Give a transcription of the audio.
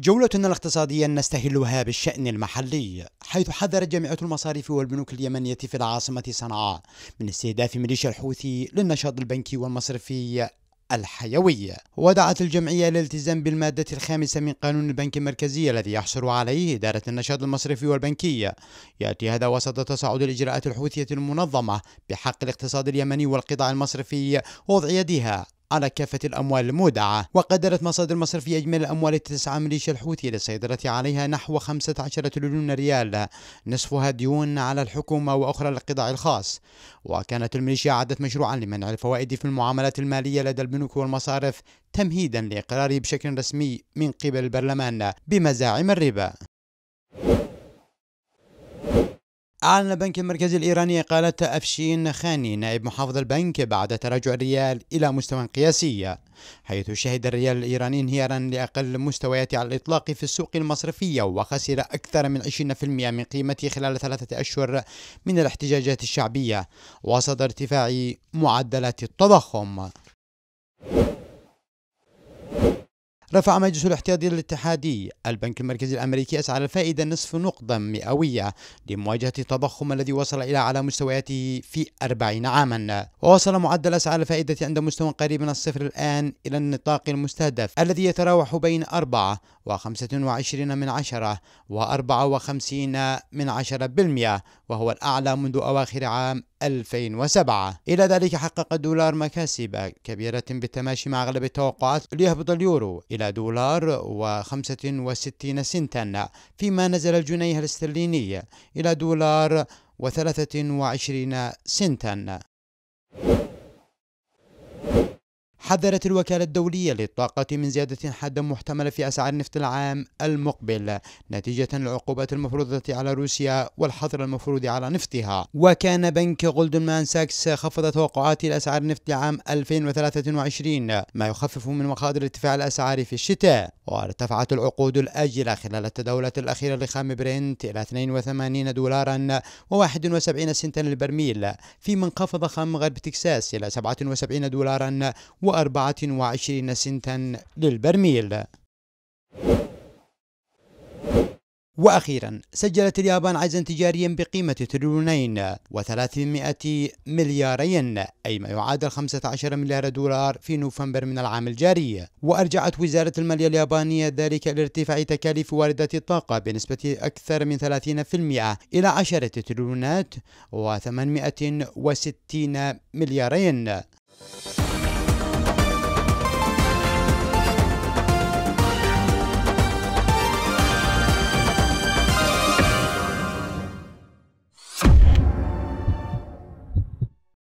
جولتنا الاقتصادية نستهلها بالشأن المحلي حيث حذرت جامعة المصارف والبنوك اليمنية في العاصمة صنعاء من استهداف ميليشيا الحوثي للنشاط البنكي والمصرفي الحيوي ودعت الجمعية للالتزام بالمادة الخامسة من قانون البنك المركزي الذي يحصر عليه إدارة النشاط المصرفي والبنكي يأتي هذا وسط تصاعد الإجراءات الحوثية المنظمة بحق الاقتصاد اليمني والقطاع المصرفي ووضع يدها على كافة الأموال المودعة وقدرت مصادر مصرفية أجمل الأموال التسعة مليش الحوثي للسيطرة عليها نحو 15 تريليون ريال نصفها ديون على الحكومة وأخرى للقطاع الخاص وكانت الميليشيا عدت مشروعا لمنع الفوائد في المعاملات المالية لدى البنوك والمصارف تمهيدا لإقراره بشكل رسمي من قبل البرلمان بمزاعم الربا أعلن البنك المركزي الإيراني قالت أفشين خاني نائب محافظ البنك بعد تراجع الريال إلى مستوى قياسي حيث شهد الريال الإيراني انهيارا لأقل مستويات على الإطلاق في السوق المصرفية وخسر أكثر من 20% من قيمته خلال ثلاثة أشهر من الاحتجاجات الشعبية وسط ارتفاع معدلات التضخم رفع مجلس الاحتياطي الاتحادي البنك المركزي الأمريكي أسعار الفائدة نصف نقطة مئوية لمواجهة التضخم الذي وصل إلى أعلى مستوياته في 40 عاما ووصل معدل أسعار الفائدة عند مستوى قريب من الصفر الآن إلى النطاق المستهدف الذي يتراوح بين 4 و25 من عشرة و54 من عشرة بالمئة وهو الأعلى منذ أواخر عام 2007 إلى ذلك حقق الدولار مكاسب كبيرة بالتماشي مع أغلب التوقعات ليهبط اليورو إلى دولار و65 سنتا فيما نزل الجنيه الاسترليني إلى دولار و23 سنتا حذرت الوكالة الدولية للطاقة من زيادة حادة محتملة في أسعار النفط العام المقبل نتيجة للعقوبات المفروضة على روسيا والحظر المفروض على نفطها وكان بنك مان ساكس خفض توقعات الأسعار النفط لعام 2023 ما يخفف من مخاطر ارتفاع الأسعار في الشتاء وارتفعت العقود الآجلة خلال التداولات الأخيرة لخام برنت إلى 82 دولارا و71 سنتا للبرميل فيما انخفض خام غرب تكساس إلى 77 دولارا و 24 سنتا للبرميل وأخيرا سجلت اليابان عجزا تجاريا بقيمة تريليونين و300 مليارين أي ما يعادل 15 مليار دولار في نوفمبر من العام الجاري وأرجعت وزارة المالية اليابانية ذلك لارتفاع تكاليف واردات الطاقة بنسبة أكثر من 30% إلى 10 تريليونات و860 مليارين